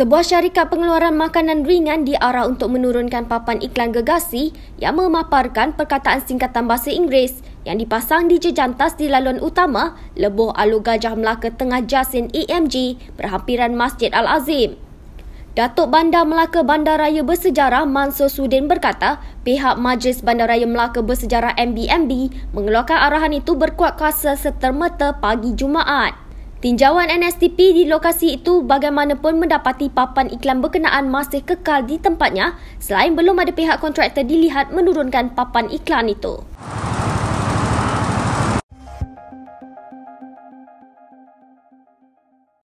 Sebuah syarikat pengeluaran makanan ringan diarah untuk menurunkan papan iklan gegasi yang memaparkan perkataan singkatan bahasa Inggeris yang dipasang di jejantas di laluan utama Lebuh Alu Gajah Melaka Tengah Jasin EMG berhampiran Masjid Al-Azim. Datuk Bandar Melaka Bandaraya Bersejarah Mansur Sudin berkata pihak Majlis Bandaraya Melaka Bersejarah MBMB mengeluarkan arahan itu berkuat kuasa setermata pagi Jumaat. Tinjauan NSTP di lokasi itu bagaimanapun mendapati papan iklan berkenaan masih kekal di tempatnya selain belum ada pihak kontraktor dilihat menurunkan papan iklan itu.